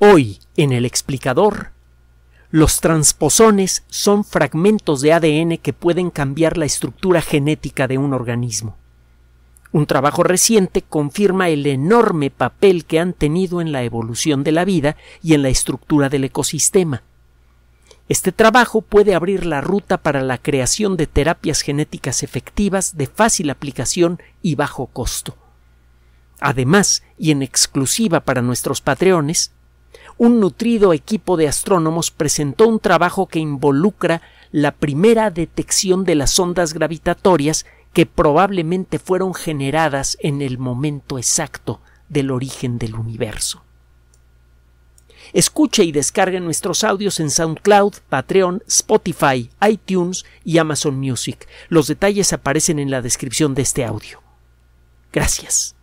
Hoy, en el explicador, los transposones son fragmentos de ADN que pueden cambiar la estructura genética de un organismo. Un trabajo reciente confirma el enorme papel que han tenido en la evolución de la vida y en la estructura del ecosistema. Este trabajo puede abrir la ruta para la creación de terapias genéticas efectivas de fácil aplicación y bajo costo. Además, y en exclusiva para nuestros patreones, un nutrido equipo de astrónomos presentó un trabajo que involucra la primera detección de las ondas gravitatorias que probablemente fueron generadas en el momento exacto del origen del universo. Escuche y descargue nuestros audios en SoundCloud, Patreon, Spotify, iTunes y Amazon Music. Los detalles aparecen en la descripción de este audio. Gracias.